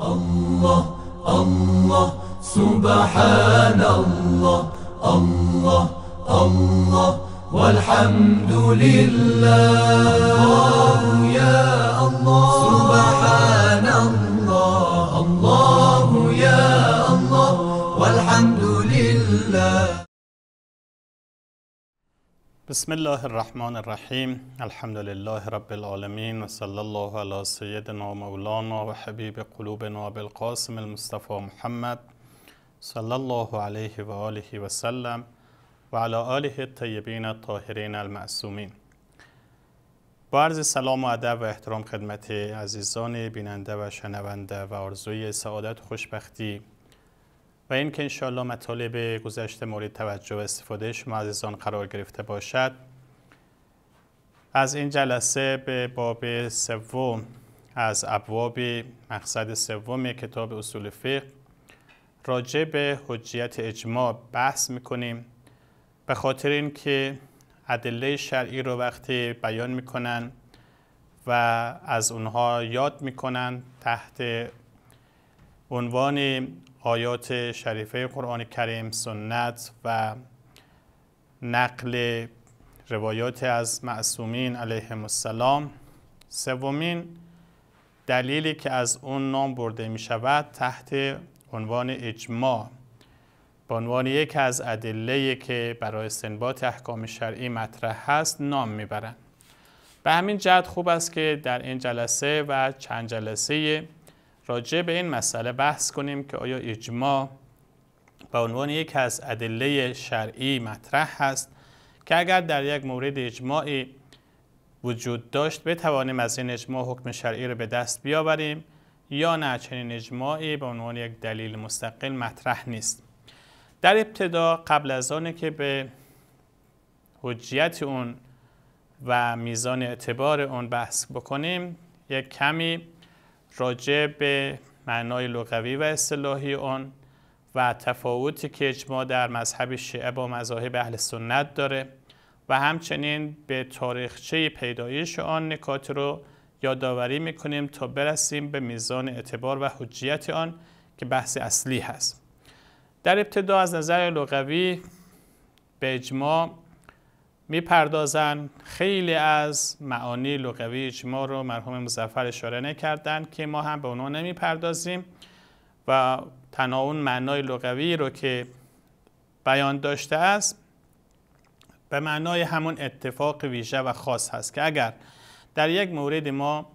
الله الله سبحان الله الله الله والحمد لله الله يا بسم الله الرحمن الرحیم الحمد لله رب العالمین و صلی الله علی سیدنا مولانا و حبیب قلوبنا بالقاسم المصطفی محمد صلی الله علیه و آله و سلم و علی آله الطیبین الطاهرین المعصومین با سلام و ادب و احترام خدمت عزیزان بیننده و شنونده و ارزوی سعادت خوشبختی و اینکه انشاءالله مطالب گذشته مورد توجه و استفاده شما عزیزان قرار گرفته باشد از این جلسه به باب سوم از ابواب مقصد سوم کتاب اصول فقه راجع به حجیت اجماع بحث میکنیم به خاطر اینکه ادله شرعی رو وقتی بیان میکنن و از اونها یاد میکنن تحت عنوان آیات شریفه قرآن کریم سنت و نقل روایات از معصومین علیهم السلام سومین دلیلی که از اون نام برده می شود تحت عنوان اجماع به عنوان یک از ادله که برای استنباط احکام شرعی مطرح هست نام میبرند به همین جهت خوب است که در این جلسه و چند جلسه راجع به این مسئله بحث کنیم که آیا اجماع به عنوان یک از ادله شرعی مطرح هست که اگر در یک مورد اجماعی وجود داشت بتوانیم از این اجماع حکم شرعی را به دست بیاوریم یا نه چنین اجماعی به عنوان یک دلیل مستقل مطرح نیست در ابتدا قبل از آنه که به حجیت اون و میزان اعتبار اون بحث بکنیم یک کمی راجع به معنای لغوی و اصطلاحی آن و تفاوتی که اجماع در مذهب شیعه با مذاهب اهل سنت داره و همچنین به تاریخچه پیدایش آن نکات رو یادآوری میکنیم تا برسیم به میزان اعتبار و حجیت آن که بحث اصلی هست در ابتدا از نظر لغوی به اجماع میپردازند خیلی از معانی لغوی اجماع رو مرحوم مزفر اشاره نکردن که ما هم به اونها نمیپردازیم و تنها اون معنای لغوی رو که بیان داشته است به معنای همون اتفاق ویژه و خاص هست که اگر در یک مورد ما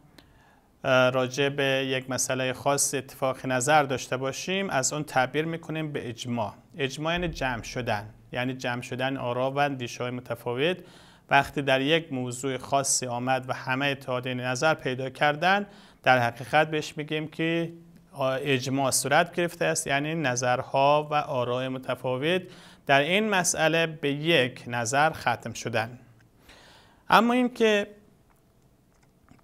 راجع به یک مسئله خاص اتفاق نظر داشته باشیم از اون تعبیر میکنیم به اجماع اجماع یعنی جمع شدن یعنی جمع شدن آرا و های متفاوت وقتی در یک موضوع خاصی آمد و همه اتحاد نظر پیدا کردن در حقیقت بهش میگیم که اجماع صورت گرفته است یعنی نظرها و آراء متفاوت در این مسئله به یک نظر ختم شدن اما اینکه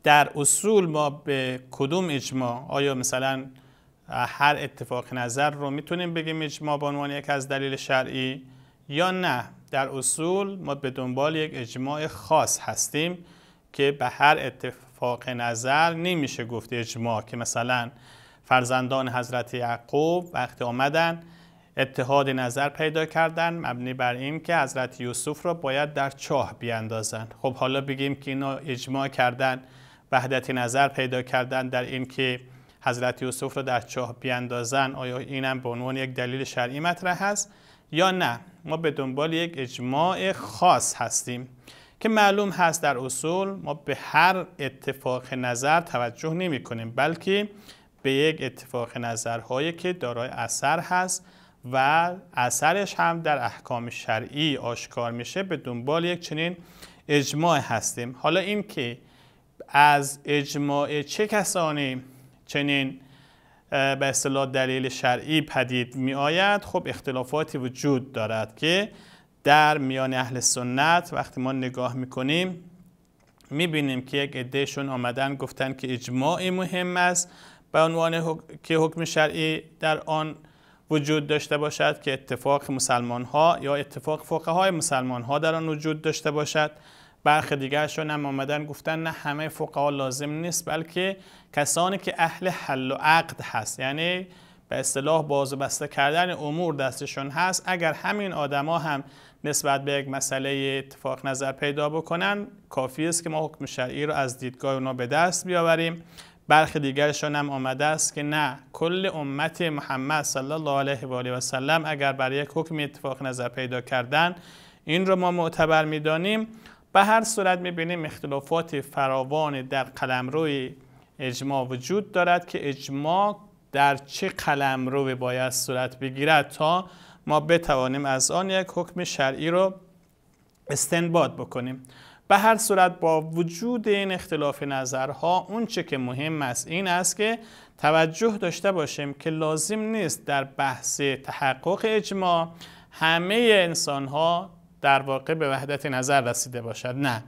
در اصول ما به کدوم اجماع آیا مثلا هر اتفاق نظر رو میتونیم بگیم اجماع به عنوان یک از دلیل شرعی یا نه در اصول ما به دنبال یک اجماع خاص هستیم که به هر اتفاق نظر نمیشه گفت اجماع که مثلا فرزندان حضرت یعقوب وقتی آمدن اتحاد نظر پیدا کردن مبنی بر این که حضرت یوسف را باید در چاه بیاندازن خب حالا بگیم که اینا اجماع کردن وحدت نظر پیدا کردن در این که حضرت یوسف را در چاه بیاندازن آیا اینم به عنوان یک دلیل شرعی مطرح هست یا نه ما به دنبال یک اجماع خاص هستیم که معلوم هست در اصول ما به هر اتفاق نظر توجه نمی کنیم بلکه به یک اتفاق نظرهایی که دارای اثر هست و اثرش هم در احکام شرعی آشکار میشه به دنبال یک چنین اجماع هستیم حالا این که از اجماع چه کسانی چنین به اصطلاح دلیل شرعی پدید می آید خب اختلافاتی وجود دارد که در میان اهل سنت وقتی ما نگاه می کنیم می بینیم که یک عدهشون آمدن گفتن که اجماعی مهم است به عنوان که حکم شرعی در آن وجود داشته باشد که اتفاق مسلمان ها یا اتفاق فقهای های مسلمان ها در آن وجود داشته باشد برخی دیگرشون هم آمدن گفتن نه همه فقها لازم نیست بلکه کسانی که اهل حل و عقد هست یعنی به اصطلاح باز و بسته کردن امور دستشون هست اگر همین آدما هم نسبت به یک مسئله اتفاق نظر پیدا بکنن کافی است که ما حکم شرعی رو از دیدگاه اونا به دست بیاوریم برخی دیگرشان هم آمده است که نه کل امت محمد صلی الله علیه و آله و سلم اگر برای یک حکم اتفاق نظر پیدا کردن این رو ما معتبر میدانیم به هر صورت میبینیم اختلافات فراوان در روی اجماع وجود دارد که اجماع در چه روی باید صورت بگیرد تا ما بتوانیم از آن یک حکم شرعی رو استنباد بکنیم به هر صورت با وجود این اختلاف نظرها اون چه که مهم است این است که توجه داشته باشیم که لازم نیست در بحث تحقق اجماع همه انسان ها در واقع به وحدت نظر رسیده باشد نه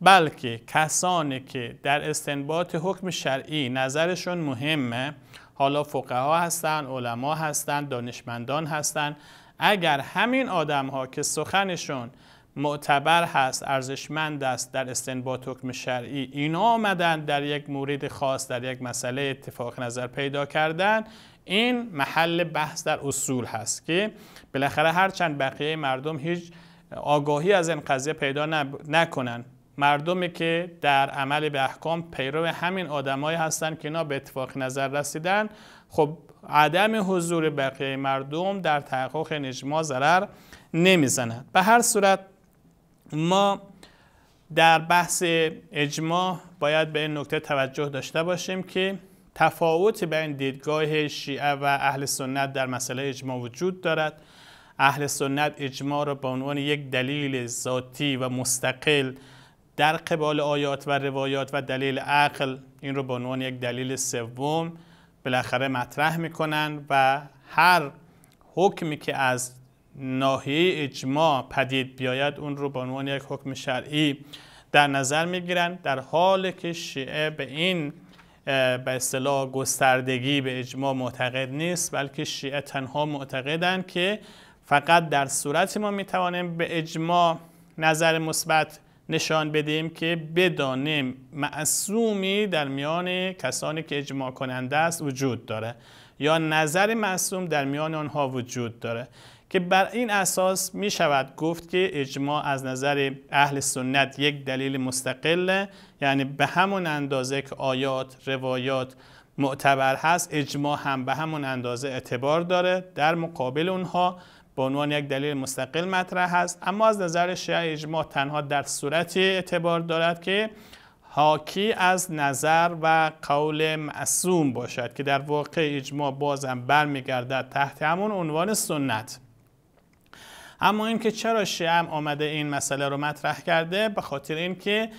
بلکه کسانی که در استنباط حکم شرعی نظرشون مهمه حالا فقها هستند علما هستند دانشمندان هستند اگر همین آدم ها که سخنشون معتبر هست ارزشمند است در استنباط حکم شرعی اینا آمدن در یک مورد خاص در یک مسئله اتفاق نظر پیدا کردن این محل بحث در اصول هست که بالاخره هرچند بقیه مردم هیچ آگاهی از این قضیه پیدا نکنن مردمی که در عمل به احکام پیرو همین آدمایی هستند که اینا به اتفاق نظر رسیدن خب عدم حضور بقیه مردم در تحقق نجما ضرر نمیزند به هر صورت ما در بحث اجماع باید به این نکته توجه داشته باشیم که تفاوت بین دیدگاه شیعه و اهل سنت در مسئله اجماع وجود دارد اهل سنت اجماع را به عنوان یک دلیل ذاتی و مستقل در قبال آیات و روایات و دلیل عقل این رو به عنوان یک دلیل سوم بالاخره مطرح میکنن و هر حکمی که از ناحیه اجماع پدید بیاید اون رو به عنوان یک حکم شرعی در نظر میگیرن در حال که شیعه به این به اصطلاح گستردگی به اجماع معتقد نیست بلکه شیعه تنها معتقدند که فقط در صورت ما می توانیم به اجماع نظر مثبت نشان بدیم که بدانیم معصومی در میان کسانی که اجماع کننده است وجود داره یا نظر معصوم در میان آنها وجود داره که بر این اساس می شود گفت که اجماع از نظر اهل سنت یک دلیل مستقله یعنی به همون اندازه که آیات روایات معتبر هست اجماع هم به همون اندازه اعتبار داره در مقابل آنها به عنوان یک دلیل مستقل مطرح است اما از نظر شیعه اجماع تنها در صورتی اعتبار دارد که حاکی از نظر و قول معصوم باشد که در واقع اجماع بازم برمیگردد تحت همون عنوان سنت اما اینکه چرا شیعه هم آمده این مسئله رو مطرح کرده به خاطر اینکه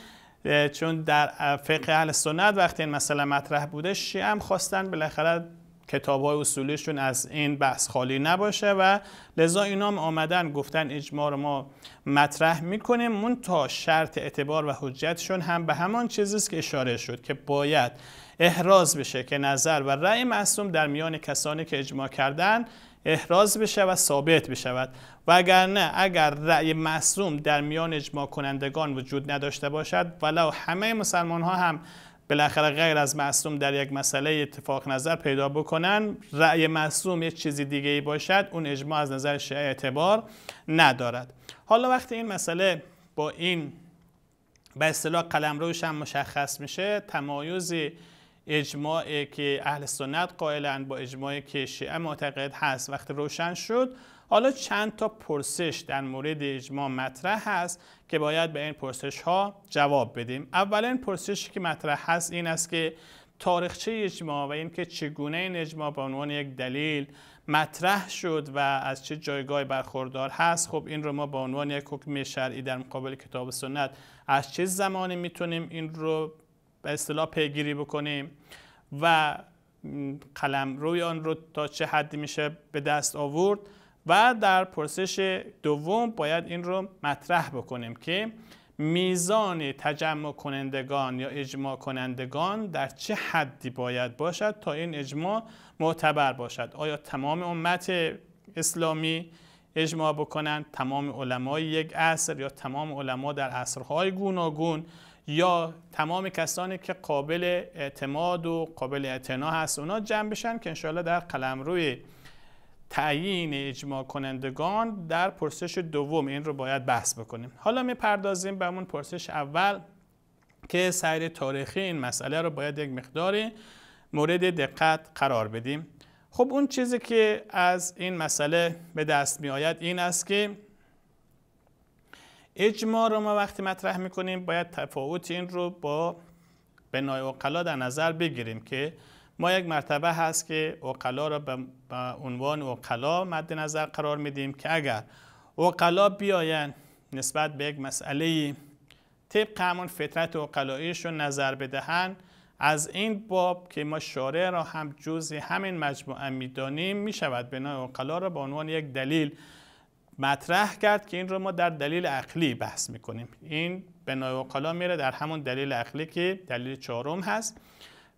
چون در فقه اهل سنت وقتی این مسئله مطرح بوده شیعه هم خواستن بالاخره کتاب های اصولیشون از این بحث خالی نباشه و لذا اینا هم آمدن گفتن اجماع رو ما مطرح میکنیم من تا شرط اعتبار و حجتشون هم به همان چیزیست که اشاره شد که باید احراز بشه که نظر و رأی معصوم در میان کسانی که اجماع کردن احراز بشه و ثابت بشود و اگر نه اگر رأی معصوم در میان اجماع کنندگان وجود نداشته باشد ولو همه مسلمان ها هم بالاخره غیر از مصوم در یک مسئله اتفاق نظر پیدا بکنن رأی مصوم یک چیز دیگه ای باشد اون اجماع از نظر شیعه اعتبار ندارد حالا وقتی این مسئله با این به اصطلاح قلمروش هم مشخص میشه تمایزی اجماع که اهل سنت قائلند با اجماع که شیعه معتقد هست وقتی روشن شد حالا چند تا پرسش در مورد اجماع مطرح هست که باید به این پرسش ها جواب بدیم اولین پرسشی که مطرح هست این است که تاریخچه اجماع و اینکه چگونه این اجماع به عنوان یک دلیل مطرح شد و از چه جایگاه برخوردار هست خب این رو ما به عنوان یک حکم شرعی در مقابل کتاب سنت از چه زمانی میتونیم این رو به اصطلاح پیگیری بکنیم و قلم روی آن رو تا چه حدی میشه به دست آورد و در پرسش دوم باید این رو مطرح بکنیم که میزان تجمع کنندگان یا اجماع کنندگان در چه حدی باید باشد تا این اجماع معتبر باشد آیا تمام امت اسلامی اجماع بکنند تمام علمای یک عصر یا تمام علما در عصرهای گوناگون یا تمام کسانی که قابل اعتماد و قابل اعتنا هست اونا جمع بشن که انشاءالله در روی تعیین اجماع کنندگان در پرسش دوم این رو باید بحث بکنیم حالا میپردازیم به اون پرسش اول که سیر تاریخی این مسئله رو باید یک مقداری مورد دقت قرار بدیم خب اون چیزی که از این مسئله به دست می آید این است که اجماع رو ما وقتی مطرح میکنیم باید تفاوت این رو با بنای اقلا در نظر بگیریم که ما یک مرتبه هست که اقلا را به عنوان اقلا مد نظر قرار میدیم که اگر اقلا بیاین نسبت به یک مسئله طبق همون فطرت رو نظر بدهن از این باب که ما شارع را هم جزی همین مجموعه میدانیم میشود بنای اقلا را به عنوان یک دلیل مطرح کرد که این رو ما در دلیل عقلی بحث میکنیم این به نایوکالا میره در همون دلیل عقلی که دلیل چهارم هست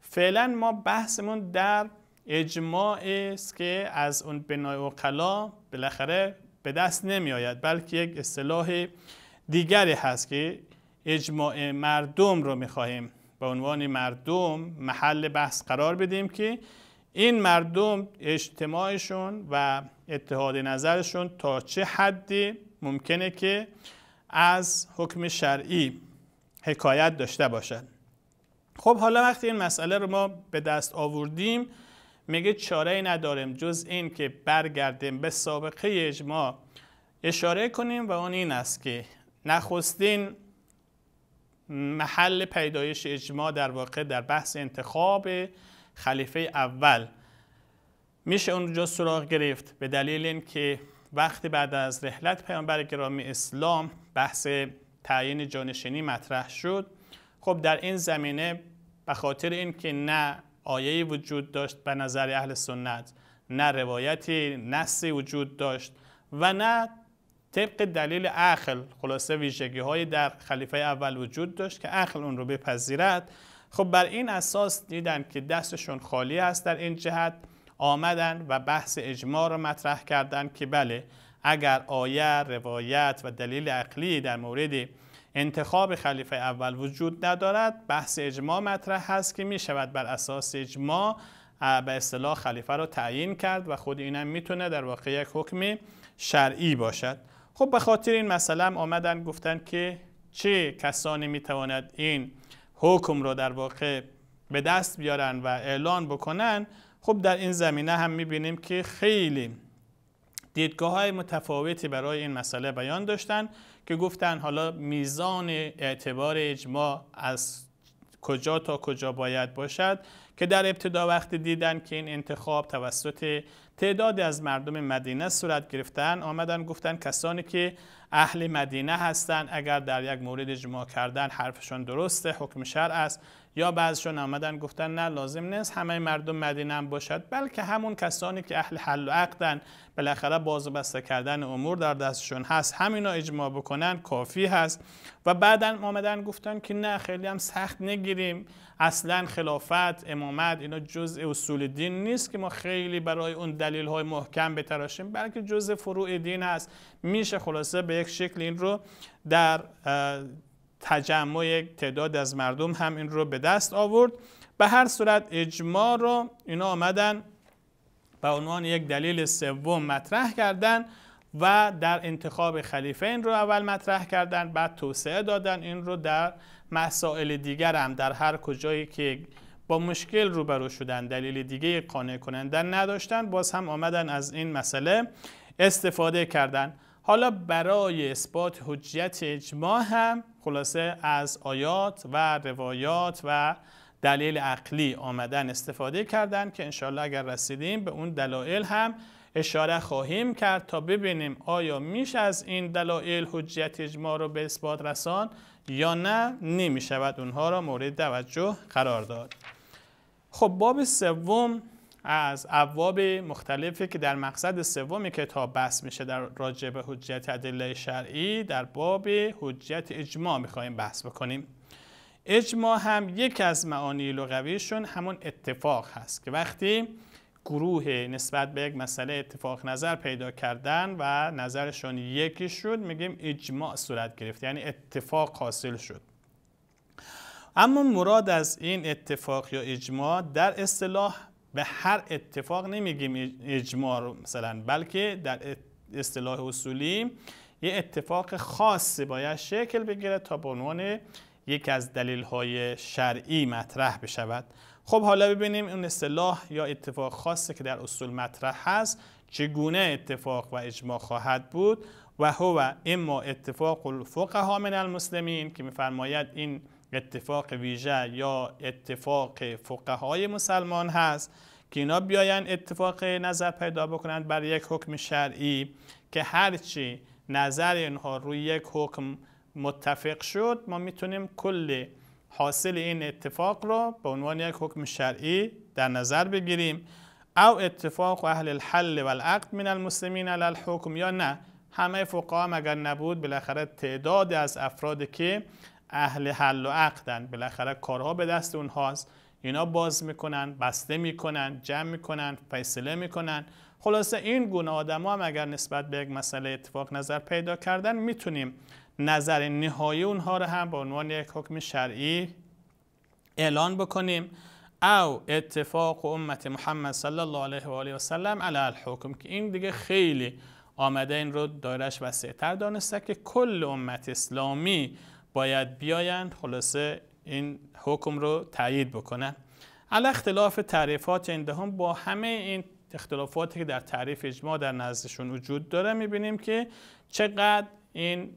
فعلا ما بحثمون در اجماع است که از اون بنای اوقلا بالاخره به دست نمی آید بلکه یک اصطلاح دیگری هست که اجماع مردم رو می به عنوان مردم محل بحث قرار بدیم که این مردم اجتماعشون و اتحاد نظرشون تا چه حدی ممکنه که از حکم شرعی حکایت داشته باشد خب حالا وقتی این مسئله رو ما به دست آوردیم میگه چاره نداریم جز این که برگردیم به سابقه اجماع اشاره کنیم و اون این است که نخستین محل پیدایش اجماع در واقع در بحث انتخاب خلیفه اول میشه اونجا سراغ گرفت به دلیل اینکه وقتی بعد از رحلت پیامبر گرامی اسلام بحث تعیین جانشینی مطرح شد خب در این زمینه به خاطر اینکه نه آیه وجود داشت به نظر اهل سنت نه روایتی نصی وجود داشت و نه طبق دلیل عقل خلاصه ویژگی در خلیفه اول وجود داشت که عقل اون رو بپذیرد خب بر این اساس دیدن که دستشون خالی است در این جهت آمدن و بحث اجماع را مطرح کردند که بله اگر آیه روایت و دلیل عقلی در مورد انتخاب خلیفه اول وجود ندارد بحث اجماع مطرح هست که می شود بر اساس اجماع به اصطلاح خلیفه را تعیین کرد و خود اینم میتونه در واقع یک حکم شرعی باشد خب به خاطر این مثلا آمدن گفتن که چه کسانی میتواند این حکم رو در واقع به دست بیارن و اعلان بکنن خب در این زمینه هم میبینیم که خیلی دیدگاه های متفاوتی برای این مسئله بیان داشتن که گفتن حالا میزان اعتبار اجماع از کجا تا کجا باید باشد که در ابتدا وقتی دیدن که این انتخاب توسط تعدادی از مردم مدینه صورت گرفتن آمدن گفتن کسانی که اهل مدینه هستند اگر در یک مورد جمع کردن حرفشان درسته حکم شرع است یا بعضشون آمدن گفتن نه لازم نیست همه مردم مدینه هم باشد بلکه همون کسانی که اهل حل و عقدن بالاخره باز بسته کردن امور در دستشون هست همینا اجماع بکنن کافی هست و بعدا آمدن گفتن که نه خیلی هم سخت نگیریم اصلا خلافت امامت اینا جزء اصول دین نیست که ما خیلی برای اون دلیل های محکم بتراشیم بلکه جزء فروع دین است میشه خلاصه به یک شکل این رو در تجمع یک تعداد از مردم هم این رو به دست آورد به هر صورت اجماع رو اینا آمدن به عنوان یک دلیل سوم مطرح کردن و در انتخاب خلیفه این رو اول مطرح کردن بعد توسعه دادن این رو در مسائل دیگر هم در هر کجایی که با مشکل روبرو شدن دلیل دیگه قانع کنندن نداشتن باز هم آمدن از این مسئله استفاده کردن حالا برای اثبات حجیت اجماع هم خلاصه از آیات و روایات و دلیل عقلی آمدن استفاده کردن که انشالله اگر رسیدیم به اون دلایل هم اشاره خواهیم کرد تا ببینیم آیا میشه از این دلایل حجیت اجماع رو به اثبات رسان یا نه نمیشود اونها را مورد توجه قرار داد خب باب سوم از ابواب مختلفی که در مقصد سوم کتاب بحث میشه در راجع به حجت ادله شرعی در باب حجت اجماع میخوایم بحث بکنیم اجماع هم یک از معانی لغویشون همون اتفاق هست که وقتی گروه نسبت به یک مسئله اتفاق نظر پیدا کردن و نظرشون یکی شد میگیم اجماع صورت گرفت یعنی اتفاق حاصل شد اما مراد از این اتفاق یا اجماع در اصطلاح به هر اتفاق نمیگیم اجماع مثلا بلکه در اصطلاح اصولی یه اتفاق خاصی باید شکل بگیره تا به عنوان یک از دلیل های شرعی مطرح بشود خب حالا ببینیم اون اصطلاح یا اتفاق خاصی که در اصول مطرح هست چگونه اتفاق و اجماع خواهد بود و هو اما اتفاق الفقها من المسلمین که میفرماید این اتفاق ویژه یا اتفاق فقهای مسلمان هست که اینا بیاین اتفاق نظر پیدا بکنند بر یک حکم شرعی که هرچی نظر اینها روی یک حکم متفق شد ما میتونیم کل حاصل این اتفاق را به عنوان یک حکم شرعی در نظر بگیریم او اتفاق و اهل الحل و العقد من المسلمین علی الحکم یا نه همه فقها هم اگر نبود بالاخره تعداد از افراد که اهل حل و عقدن بالاخره کارها به دست اونهاست اینا باز میکنن بسته میکنن جمع میکنن فیصله میکنن خلاصه این گونه آدما هم اگر نسبت به یک مسئله اتفاق نظر پیدا کردن میتونیم نظر نهایی اونها رو هم به عنوان یک حکم شرعی اعلان بکنیم او اتفاق امت محمد صلی الله علیه و آله و سلم علی الحکم که این دیگه خیلی آمده این رو دایرش تر دانسته که کل امت اسلامی باید بیایند خلاصه این حکم رو تایید بکنن علا اختلاف تعریفات دهم با همه این اختلافاتی که در تعریف اجماع در نزدشون وجود داره میبینیم که چقدر این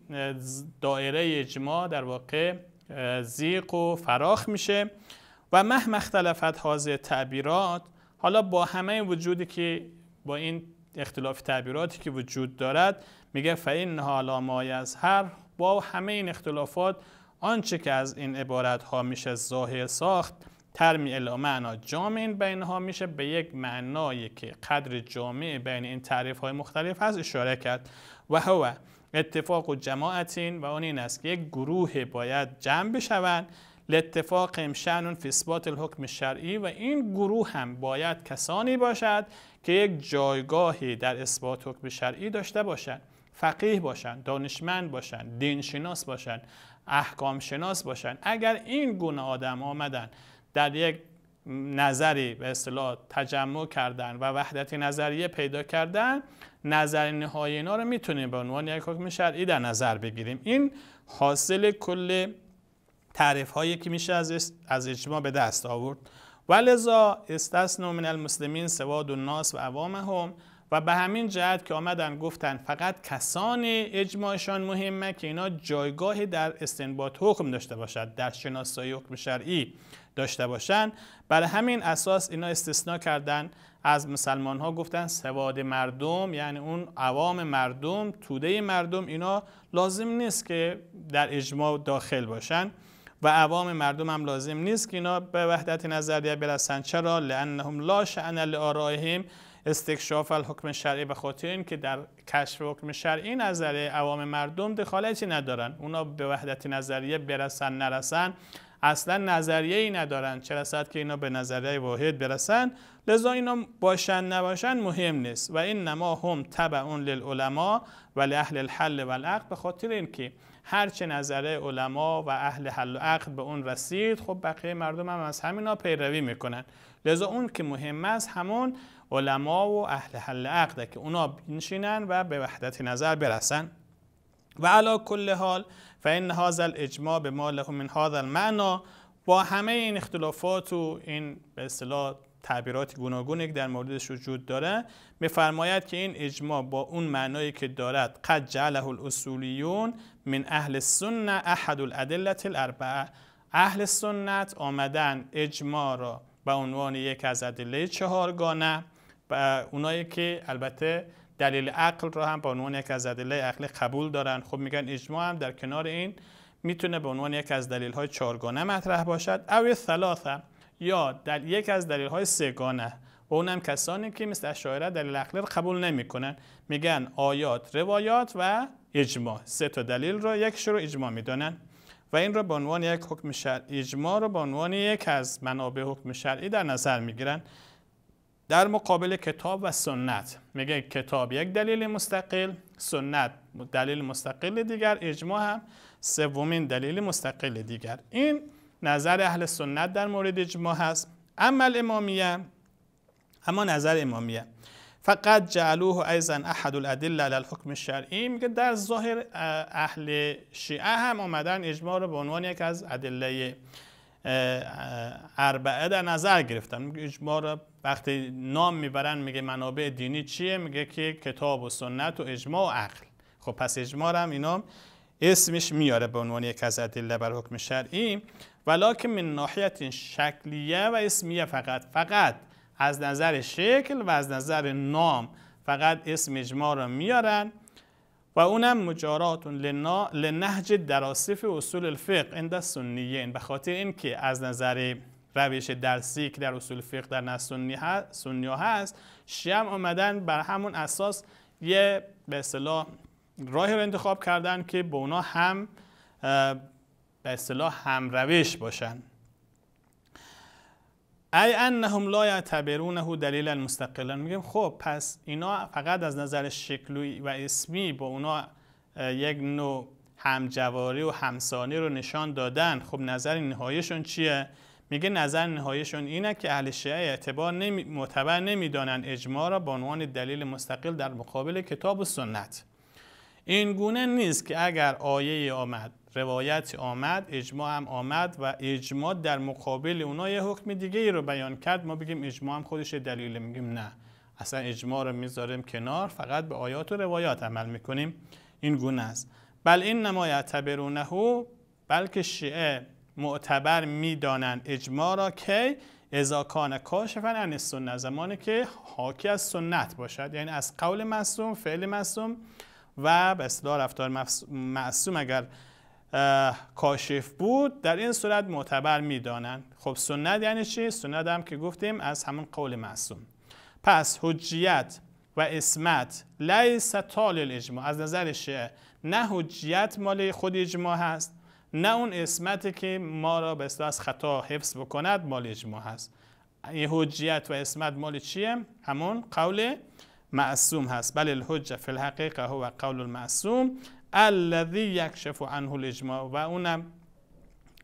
دایره اجماع در واقع زیق و فراخ میشه و مهم اختلافت حاضر تعبیرات حالا با همه وجودی که با این اختلاف تعبیراتی که وجود دارد میگه فعین حالا مای از هر با همه این اختلافات آنچه که از این عبارت ها میشه ظاهر ساخت ترمی معنا جامع بین ها میشه به یک معنایی که قدر جامع بین این تعریف های مختلف هست اشاره کرد و هو اتفاق و جماعتین و اون این است که یک گروه باید جمع بشوند لاتفاق امشنون فی اثبات الحکم شرعی و این گروه هم باید کسانی باشد که یک جایگاهی در اثبات حکم شرعی داشته باشد فقیه باشن دانشمند باشن دینشناس باشن احکام شناس باشن اگر این گونه آدم آمدن در یک نظری به اصطلاح تجمع کردن و وحدت نظریه پیدا کردن نظر نهایی اینا رو میتونیم به عنوان یک حکم شرعی در نظر بگیریم این حاصل کل تعریف هایی که میشه از از اجماع به دست آورد ولذا استثنا من المسلمین سواد ناس و هم، و به همین جهت که آمدن گفتن فقط کسان اجماعشان مهمه که اینا جایگاه در استنباط حکم داشته باشد در شناسایی حکم شرعی داشته باشند برای همین اساس اینا استثنا کردن از مسلمان ها گفتن سواد مردم یعنی اون عوام مردم توده مردم اینا لازم نیست که در اجماع داخل باشن و عوام مردم هم لازم نیست که اینا به وحدت نظریه برسن چرا لانهم لا شأن لآرائهم استکشاف الحکم شرعی به خاطر اینکه در کشف حکم شرعی نظر عوام مردم دخالتی ندارن اونا به وحدت نظریه برسن نرسن اصلا نظریه ای ندارن چرا ساعت که اینا به نظریه واحد برسن لذا اینا باشن نباشن مهم نیست و این نما هم تبعون للعلما و لاهل الحل و العقد به خاطر اینکه چه نظره علما و اهل حل و عقد به اون رسید خب بقیه مردم هم از همینا پیروی میکنن لذا اون که مهم است همون علما و اهل حل عقده که اونا بنشینن و به وحدت نظر برسن و علا کل حال فان هذا الاجماع به ما من هذا المعنا با همه این اختلافات و این به اصطلاح تعبیرات گوناگونی که در موردش وجود داره میفرماید که این اجماع با اون معنایی که دارد قد جعله الاصولیون من اهل سنه احد الادله الاربعه اهل سنت آمدن اجماع را به عنوان یک از ادله چهارگانه و اونایی که البته دلیل عقل رو هم به عنوان یک از ادله عقلی قبول دارن خب میگن اجماع هم در کنار این میتونه به عنوان یک از دلیل های چهارگانه مطرح باشد او یه ثلاثه یا در یک از دلیل های سگانه و اونم کسانی که مثل اشاعره دلیل عقلی رو قبول نمیکنن میگن آیات روایات و اجماع سه تا دلیل رو یک رو اجماع میدانن و این رو به عنوان یک حکم شرعی اجماع رو به عنوان یک از منابع حکم شرعی در نظر میگیرن در مقابل کتاب و سنت میگه کتاب یک دلیل مستقل سنت دلیل مستقل دیگر اجماع هم سومین دلیل مستقل دیگر این نظر اهل سنت در مورد اجماع هست اما امامیه اما نظر امامیه فقط جعلوه ایضا احد الادله علی الحکم شرعی میگه در ظاهر اهل شیعه هم آمدن اجماع رو به عنوان یک از ادله اربعه در نظر گرفتن اجماع رو وقتی نام میبرن میگه منابع دینی چیه میگه که کتاب و سنت و اجماع و عقل خب پس اجماع هم اینا اسمش میاره به عنوان یک از ادله بر حکم شرعی ولکه من ناحیت شکلیه و اسمیه فقط فقط از نظر شکل و از نظر نام فقط اسم اجماع را میارن و اونم مجاراتون لنهج دراسف اصول الفقه عند این به خاطر اینکه از نظر روش درسی که در اصول فقه در نسنی هست شیعه آمدن بر همون اساس یه به اصطلاح راهی رو انتخاب کردن که به اونا هم به اصطلاح هم روش باشن ای انهم لا یعتبرونه دلیل مستقلا میگیم خب پس اینا فقط از نظر شکلی و اسمی با اونا یک نوع همجواری و همسانی رو نشان دادن خب نظر نهاییشون چیه میگه نظر نهاییشون اینه که اهل شیعه اعتبار نمی، معتبر نمیدانند اجماع را به عنوان دلیل مستقل در مقابل کتاب و سنت این گونه نیست که اگر آیه آمد روایت آمد اجماع هم آمد و اجماع در مقابل اونا یه حکم دیگه ای رو بیان کرد ما بگیم اجماع هم خودش دلیل میگیم نه اصلا اجماع رو میذاریم کنار فقط به آیات و روایات عمل میکنیم این گونه است بل این نما بلکه شیعه معتبر میدانن اجماع را که کان کاشفا عن سنت زمانی که حاکی از سنت باشد یعنی از قول معصوم فعل معصوم و به اصطلاح رفتار معصوم اگر کاشف بود در این صورت معتبر میدانند خب سنت یعنی چی سنت هم که گفتیم از همون قول معصوم پس حجیت و اسمت لیس طال الاجماع از نظر شیعه نه حجیت مال خود اجماع هست نه اون اسمتی که ما را به اصطلاح از خطا حفظ بکند مال اجماع هست یه حجیت و اسمت مال چیه همون قول معصوم هست بل الحجه فی الحقیقه هو قول المعصوم الذی یکشف عنه الاجماع و اونم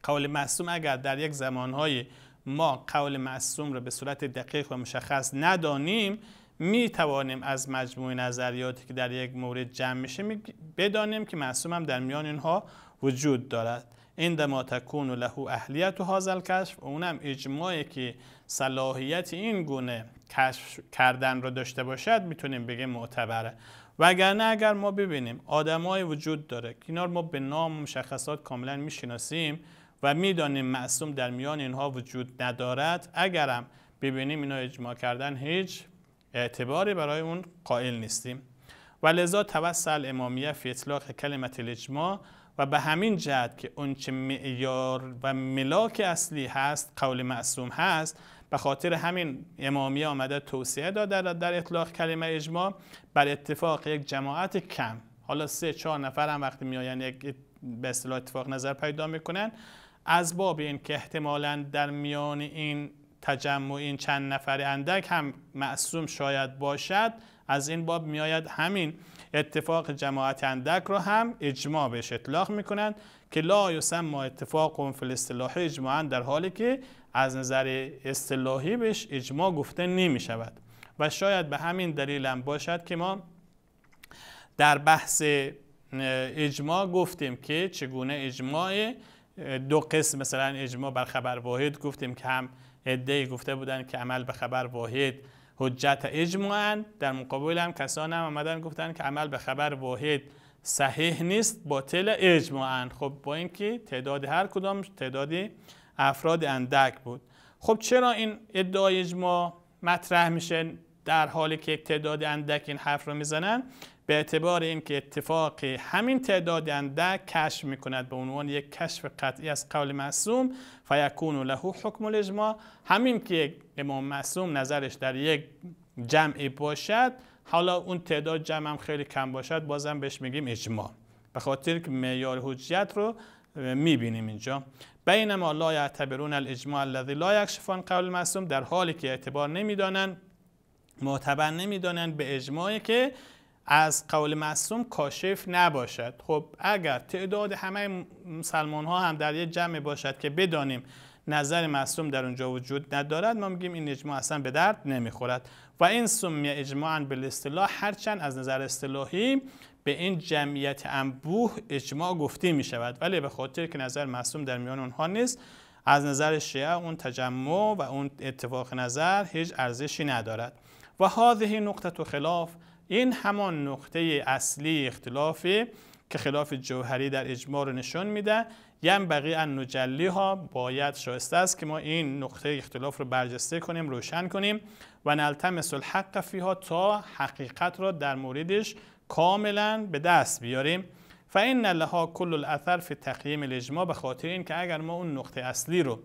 قول معصوم اگر در یک زمانهای ما قول معصوم را به صورت دقیق و مشخص ندانیم می توانیم از مجموع نظریاتی که در یک مورد جمع میشه بدانیم که معصوم هم در میان اینها وجود دارد عندما تکون له اهلیت و هازل کشف اونم اجماعی که صلاحیت این گونه کشف کردن رو داشته باشد میتونیم بگیم معتبره وگرنه اگر ما ببینیم آدمای وجود داره که ما به نام مشخصات کاملا میشناسیم و میدانیم معصوم در میان اینها وجود ندارد اگرم ببینیم اینا اجماع کردن هیچ اعتباری برای اون قائل نیستیم و لذا توسل امامیه فی اطلاق کلمت الاجماع و به همین جهت که اونچه معیار و ملاک اصلی هست قول معصوم هست به خاطر همین امامی آمده توصیه داده در اطلاق کلمه اجماع بر اتفاق یک جماعت کم حالا سه چهار نفر هم وقتی میآیند یک به اصطلاح اتفاق نظر پیدا میکنن از باب این که احتمالا در میان این تجمع این چند نفر اندک هم معصوم شاید باشد از این باب میآید همین اتفاق جماعت اندک را هم اجماع بهش اطلاق میکنند که لا ما اتفاق فی الاصطلاح اجماعا در حالی که از نظر اصطلاحی بهش اجماع گفته نمیشود و شاید به همین دلیل هم باشد که ما در بحث اجماع گفتیم که چگونه اجماع دو قسم مثلا اجماع بر خبر واحد گفتیم که هم عده گفته بودن که عمل به خبر واحد حجت اجماعا در مقابل هم کسان هم آمدن گفتن که عمل به خبر واحد صحیح نیست باطل اجماعا خب با اینکه تعداد هر کدام تعدادی افراد اندک بود خب چرا این ادعای اجماع مطرح میشه در حالی که تعداد اندک این حرف رو میزنن به اعتبار اینکه اتفاق همین تعداد اندک کشف میکند به عنوان یک کشف قطعی از قول معصوم فیکون له حکم الاجماع همین که امام معصوم نظرش در یک جمعی باشد حالا اون تعداد جمع خیلی کم باشد بازم بهش میگیم اجماع به خاطر که معیار حجیت رو میبینیم اینجا بینما لا یعتبرون الاجماع الذی لا یکشف عن قول معصوم در حالی که اعتبار نمیدانند معتبر نمیدانند به اجماعی که از قول معصوم کاشف نباشد خب اگر تعداد همه مسلمان ها هم در یک جمع باشد که بدانیم نظر معصوم در اونجا وجود ندارد ما میگیم این اجماع اصلا به درد نمیخورد و این سمی اجماعا اصطلاح هرچند از نظر اصطلاحی به این جمعیت انبوه اجماع گفته می شود ولی به خاطر که نظر معصوم در میان اونها نیست از نظر شیعه اون تجمع و اون اتفاق نظر هیچ ارزشی ندارد و هذه نقطه خلاف این همان نقطه اصلی اختلافی که خلاف جوهری در اجماع رو نشون میده یم بقی ان نجلی ها باید شایسته است که ما این نقطه اختلاف رو برجسته کنیم روشن کنیم و نلتمس الحق فیها تا حقیقت را در موردش کاملا به دست بیاریم و این لها کل الاثر فی تقییم الاجماع به خاطر این که اگر ما اون نقطه اصلی رو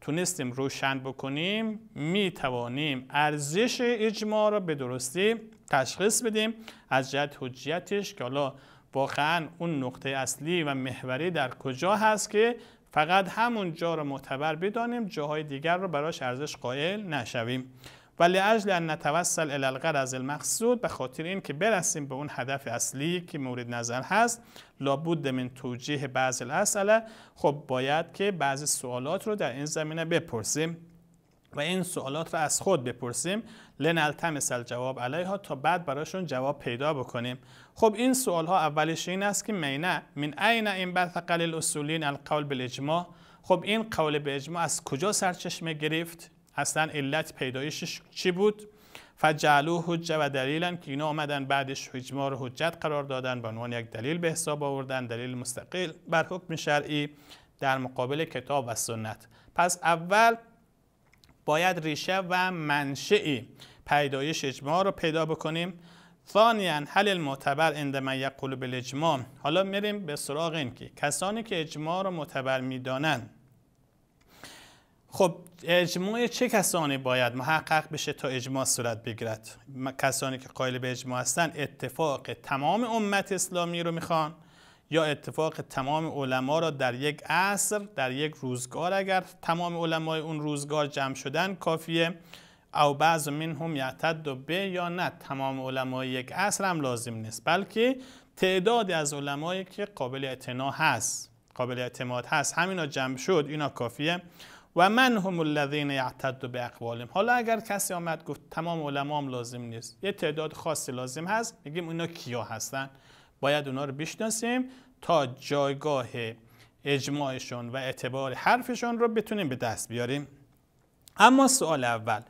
تونستیم روشن بکنیم می توانیم ارزش اجماع را به درستی تشخیص بدیم از جهت حجیتش که حالا واقعا اون نقطه اصلی و محوری در کجا هست که فقط همون جا رو معتبر بدانیم جاهای دیگر رو براش ارزش قائل نشویم ولی اجل ان نتوصل الی الغرض المقصود به خاطر این که برسیم به اون هدف اصلی که مورد نظر هست لابد من توجیه بعض الاسئله خب باید که بعضی سوالات رو در این زمینه بپرسیم و این سوالات را از خود بپرسیم لنلتمس جواب علیها تا بعد براشون جواب پیدا بکنیم خب این سوال ها اولش این است که مینه من عین این بثقل الاصولین القول بالاجماع خب این قول به اجماع از کجا سرچشمه گرفت اصلا علت پیدایشش چی بود فجعلو حجه و دلیلا که اینا آمدن بعدش اجماع رو حجت قرار دادن به عنوان یک دلیل به حساب آوردن دلیل مستقل بر حکم شرعی در مقابل کتاب و سنت پس اول باید ریشه و منشعی پیدایش اجماع رو پیدا بکنیم ثانیا حل المعتبر عندما یقول بالاجماع حالا میریم به سراغ این که کسانی که اجماع رو معتبر میدانند خب اجماع چه کسانی باید محقق بشه تا اجماع صورت بگیرد کسانی که قائل به اجماع هستند اتفاق تمام امت اسلامی رو میخوان یا اتفاق تمام علما را در یک عصر در یک روزگار اگر تمام علمای اون روزگار جمع شدن کافیه او بعض منهم یعتد به یا نه تمام علمای یک عصر هم لازم نیست بلکه تعدادی از علمایی که قابل اعتنا هست قابل اعتماد هست همینا جمع شد اینا کافیه و من هم الذین یعتد به اقوالهم حالا اگر کسی آمد گفت تمام علما هم لازم نیست یه تعداد خاصی لازم هست میگیم اینا کیا هستن باید اونا رو بشناسیم تا جایگاه اجماعشون و اعتبار حرفشون رو بتونیم به دست بیاریم اما سوال اول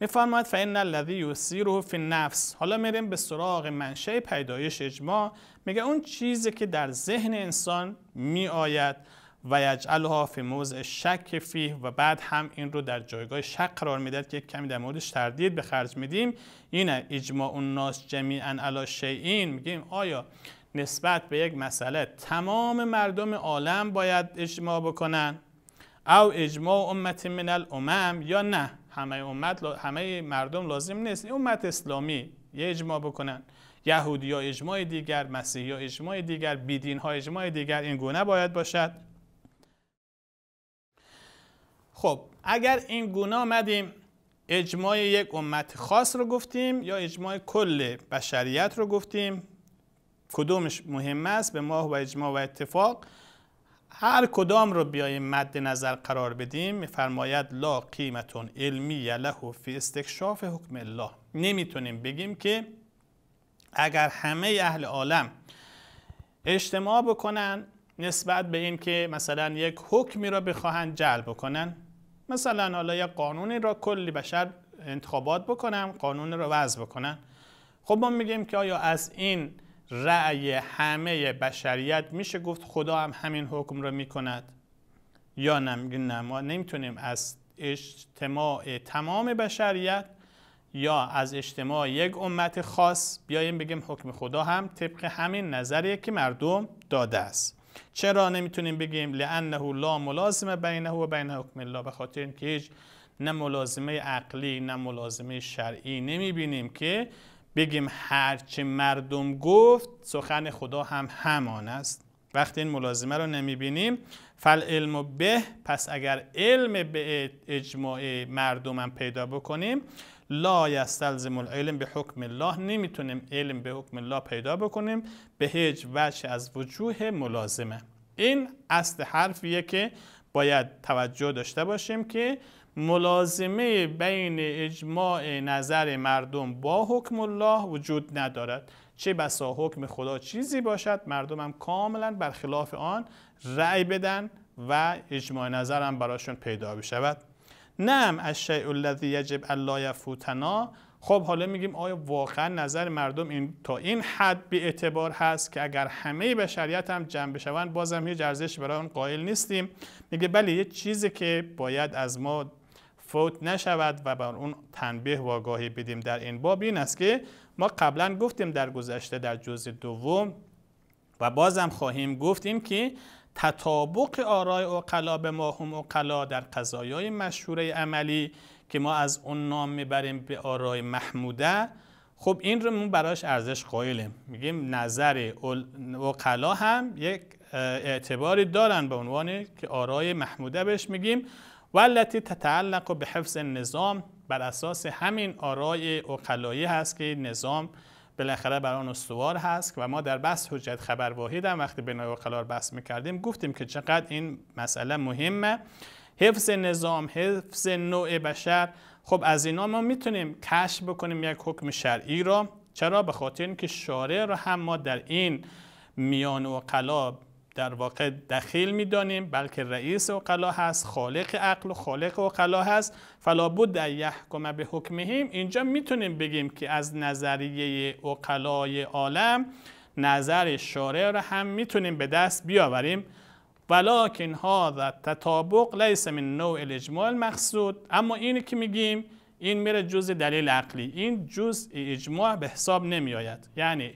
میفرماید فین الذی یسیره فی نفس حالا میریم به سراغ منشه پیدایش اجماع میگه اون چیزی که در ذهن انسان میآید و یجعلها فی موضع شک فیه و بعد هم این رو در جایگاه شک قرار میداد که کمی در موردش تردید به خرج میدیم اینه اجماع الناس جمیعا علی شیئین میگیم آیا نسبت به یک مسئله تمام مردم عالم باید اجماع بکنن او اجماع امت من الامم یا نه همه امت همه مردم لازم نیست امت اسلامی یه اجماع بکنن یهودی یا اجماع دیگر مسیحی یا اجماع دیگر بیدین ها اجماع دیگر این گونه باید باشد خب اگر این گونه آمدیم اجماع یک امت خاص رو گفتیم یا اجماع کل بشریت رو گفتیم کدومش مهم است به ماه و اجماع و اتفاق هر کدام رو بیاییم مد نظر قرار بدیم میفرماید لا قیمتون علمی له فی استکشاف حکم الله نمیتونیم بگیم که اگر همه اهل عالم اجتماع بکنن نسبت به این که مثلا یک حکمی را بخواهند جلب بکنن مثلا حالا یک قانونی را کلی بشر انتخابات بکنن قانون را وضع بکنن خب ما میگیم که آیا از این رأی همه بشریت میشه گفت خدا هم همین حکم رو میکند یا نه ما نمیتونیم از اجتماع تمام بشریت یا از اجتماع یک امت خاص بیایم بگیم حکم خدا هم طبق همین نظریه که مردم داده است چرا نمیتونیم بگیم لانه لا ملازمه بینه و بین حکم الله به خاطر اینکه هیچ نه ملازمه عقلی نه ملازمه شرعی نمیبینیم که بگیم هرچه مردم گفت سخن خدا هم همان است وقتی این ملازمه رو نمیبینیم فل علم به پس اگر علم به اجماع مردم هم پیدا بکنیم لا یستلزم العلم به حکم الله نمیتونیم علم به حکم الله پیدا بکنیم به هیچ وجه از وجوه ملازمه این اصل حرفیه که باید توجه داشته باشیم که ملازمه بین اجماع نظر مردم با حکم الله وجود ندارد چه بسا حکم خدا چیزی باشد مردم هم کاملا برخلاف آن رأی بدن و اجماع نظر هم براشون پیدا بشود نعم از الذی یجب الله یفوتنا خب حالا میگیم آیا واقعا نظر مردم این تا این حد بی اعتبار هست که اگر همه بشریت هم جمع بشوند بازم هیچ ارزش برای اون قائل نیستیم میگه بله یه چیزی که باید از ما فوت نشود و بر اون تنبیه و آگاهی بدیم در این باب این است که ما قبلا گفتیم در گذشته در جزء دوم و بازم خواهیم گفتیم که تطابق آرای اقلا به ماهم اقلا در قضایای مشهوره عملی که ما از اون نام میبریم به آرای محموده خب این رو من براش ارزش قائلیم میگیم نظر اقلا هم یک اعتباری دارن به عنوان که آرای محموده بهش میگیم و تتعلق به حفظ نظام بر اساس همین آرای اقلایی هست که نظام بالاخره بر آن استوار هست و ما در بحث حجت خبر واحد هم وقتی بین اقلار بحث میکردیم گفتیم که چقدر این مسئله مهمه حفظ نظام، حفظ نوع بشر خب از اینا ما میتونیم کشف بکنیم یک حکم شرعی را چرا به خاطر اینکه شارع را هم ما در این میان و قلاب در واقع دخیل میدانیم بلکه رئیس اقلا هست خالق عقل و خالق اقلا هست فلا فلابد یحکم به حکمهیم اینجا میتونیم بگیم که از نظریه اقلای عالم نظر شارع را هم میتونیم به دست بیاوریم ولکن هذا تطابق لیس من نوع الاجمال مقصود اما اینی که میگیم این میره جز دلیل عقلی این جز اجماع به حساب نمیآید یعنی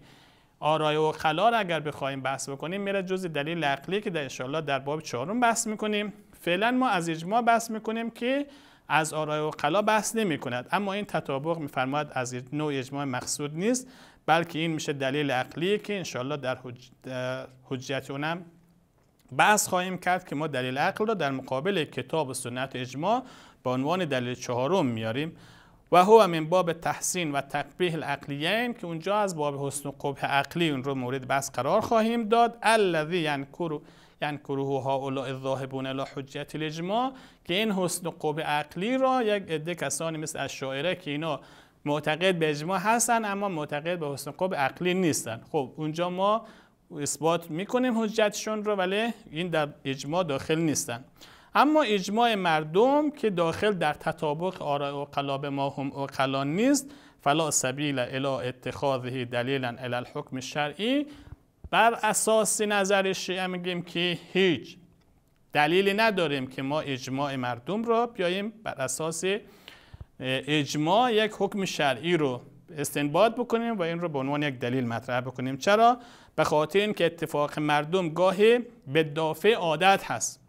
آرای و خلا را اگر بخوایم بحث بکنیم میره جزی دلیل عقلی که در انشاءالله در باب چهارم بحث میکنیم فعلا ما از اجماع بحث میکنیم که از آرای و خلا بحث نمی کند اما این تطابق میفرماید از نوع اجماع مقصود نیست بلکه این میشه دلیل عقلی که انشالله در حجت حجیت اونم بحث خواهیم کرد که ما دلیل عقل را در مقابل کتاب و سنت اجماع به عنوان دلیل چهارم میاریم و هو من باب تحسین و تقبیح العقلیین که اونجا از باب حسن و قبح عقلی اون رو مورد بحث قرار خواهیم داد الذی ها اولا الذاهبون الی حجت الاجماع که این حسن و قبح عقلی را یک عده کسانی مثل اشاعره که اینا معتقد به اجماع هستن اما معتقد به حسن قبح عقلی نیستن خب اونجا ما اثبات میکنیم حجتشون رو ولی این در اجماع داخل نیستن اما اجماع مردم که داخل در تطابق آراء و قلاب ما هم قلان نیست فلا سبیل الی اتخاذه دلیلا الی الحکم شرعی بر اساس نظر شیعه میگیم که هیچ دلیلی نداریم که ما اجماع مردم را بیاییم بر اساس اجماع یک حکم شرعی رو استنباد بکنیم و این رو به عنوان یک دلیل مطرح بکنیم چرا به خاطر اینکه اتفاق مردم گاهی به دافع عادت هست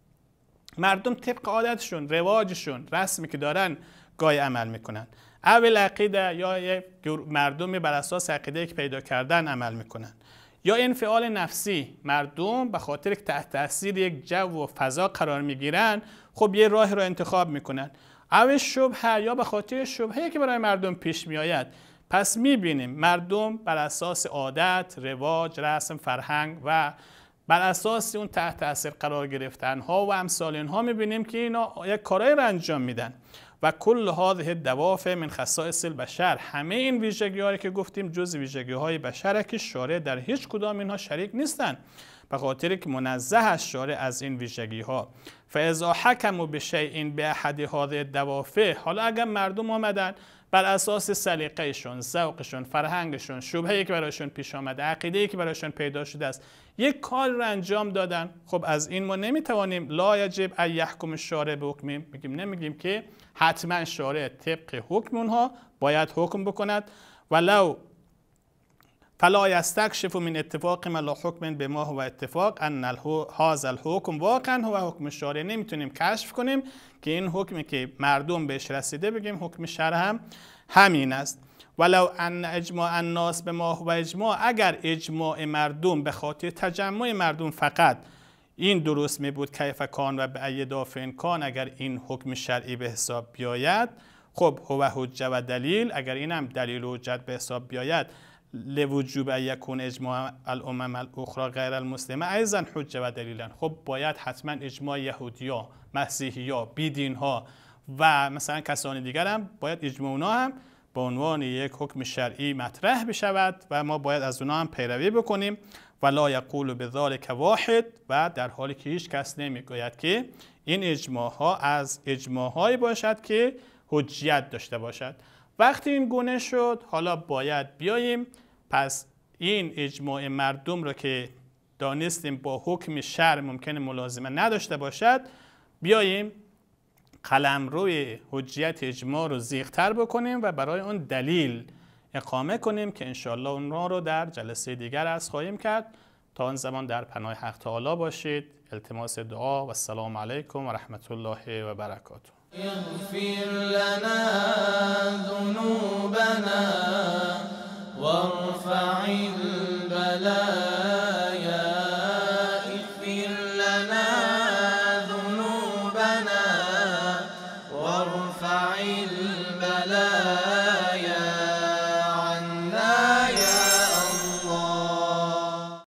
مردم طبق عادتشون رواجشون رسمی که دارن گاهی عمل میکنن اول عقیده یا مردمی بر اساس عقیده که پیدا کردن عمل میکنن یا انفعال نفسی مردم به خاطر که تحت تاثیر یک جو و فضا قرار میگیرن خب یه راه را انتخاب میکنن او شبهه یا به خاطر شبهه که برای مردم پیش میآید پس میبینیم مردم بر اساس عادت، رواج، رسم، فرهنگ و بر اساس اون تحت تاثیر قرار گرفتن ها و امثال اینها میبینیم که اینا یک کارایی را انجام میدن و کل هذه دوافع من خصائص البشر همه این ویژگی هایی که گفتیم جز ویژگی های بشره که شارع در هیچ کدام اینها شریک نیستن به خاطر که منزه است شارع از این ویژگی ها فاذا حکموا بشیء باحد هذه دوافع حالا اگر مردم آمدن بر اساس سلیقهشون ذوقشون فرهنگشون شبهه که برایشون پیش آمده عقیده که برایشون پیدا شده است یک کار را انجام دادن خب از این ما نمیتوانیم لا یجب ان یحکم شارع به حکمیم میگیم نمیگیم که حتما شارع طبق حکم اونها باید حکم بکند ولو فلا یستکشف من اتفاق ملا حکم به ما هو اتفاق ان هاز الحکم واقعا هو حکم شارع نمیتونیم کشف کنیم که این حکمی که مردم بهش رسیده بگیم حکم شرع هم همین است ولو ان اجماع الناس به ما هو اجماع اگر اجماع مردم به خاطر تجمع مردم فقط این درست می بود کیف کان و به دافن کان اگر این حکم شرعی به حساب بیاید خب هو حجه و دلیل اگر این هم دلیل و حجت به حساب بیاید لوجوب یکون اجماع الامم الاخری غیر المسلمه ایضا حجه و دلیلا خب باید حتما اجماع یهودیا مسیحیا بیدین ها و مثلا کسان دیگر هم باید اجماع اونا هم به عنوان یک حکم شرعی مطرح بشود و ما باید از اونا هم پیروی بکنیم و لا یقول بذلک واحد و در حالی که هیچ کس نمیگوید که این اجماع ها از اجماع باشد که حجیت داشته باشد وقتی این گونه شد حالا باید بیاییم پس این اجماع مردم را که دانستیم با حکم شر ممکن ملازمه نداشته باشد بیاییم قلم روی حجیت اجماع رو زیغتر بکنیم و برای اون دلیل اقامه کنیم که انشالله اون را رو در جلسه دیگر از خواهیم کرد تا آن زمان در پناه حق تعالی باشید التماس دعا و السلام علیکم و رحمت الله و برکاته اغفر لنا ذنوبنا وارفع البلايا